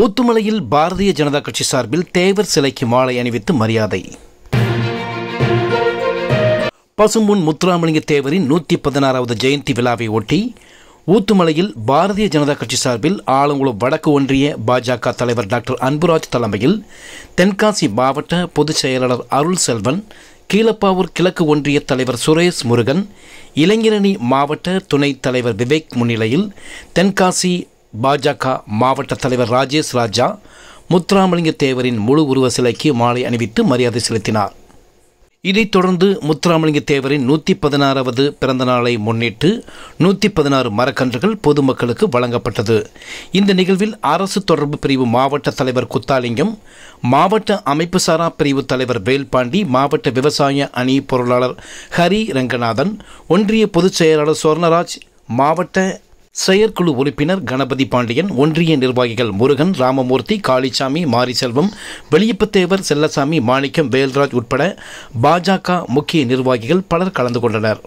ஊத்துமலையில் பாரதிய ஜனதா கட்சி சார்பில் தேவர் சிலைக்கு மாலை அணிவித்து மரியாதை பசும்பொன் முத்துராமலிங்க தேவரின் நூற்றி பதினாறாவது ஜெயந்தி விழாவை ஒட்டி ஊத்துமலையில் பாரதிய ஜனதா கட்சி சார்பில் ஆலங்குளம் வடக்கு ஒன்றிய பாஜக தலைவர் டாக்டர் அன்புராஜ் தலைமையில் தென்காசி மாவட்ட பொதுச் செயலாளர் அருள் செல்வன் கீழப்பாவூர் கிழக்கு ஒன்றிய தலைவர் சுரேஷ் முருகன் இளைஞரணி மாவட்ட துணைத் தலைவர் விவேக் முன்னிலையில் தென்காசி பாஜக மாவட்ட தலைவர் ராஜேஷ் ராஜா முத்துராமலிங்க தேவரின் முழு உருவ சிலைக்கு மாலை அணிவித்து மரியாதை செலுத்தினார் இதைத் தொடர்ந்து முத்துராமலிங்க தேவரின் நூற்றி பதினாறாவது பிறந்த நாளை முன்னிட்டு நூற்றி பதினாறு மரக்கன்றுகள் பொதுமக்களுக்கு வழங்கப்பட்டது இந்த நிகழ்வில் அரசு தொடர்பு பிரிவு மாவட்ட தலைவர் குத்தாலிங்கம் மாவட்ட அமைப்பு சாரா பிரிவு தலைவர் வேல்பாண்டி மாவட்ட விவசாய அணி பொருளாளர் ஹரி ரங்கநாதன் ஒன்றிய பொதுச் செயலாளர் சுவர்ணராஜ் மாவட்ட செயற்குழு உறுப்பினர் கணபதி பாண்டியன் ஒன்றிய நிர்வாகிகள் முருகன் ராமமூர்த்தி காளிச்சாமி மாரிசெல்வம் வெளியப்பத்தேவர் செல்லசாமி மாணிக்கம் வேல்ராஜ் உட்பட பாஜக முக்கிய நிர்வாகிகள் பலர் கலந்து கொண்டனர்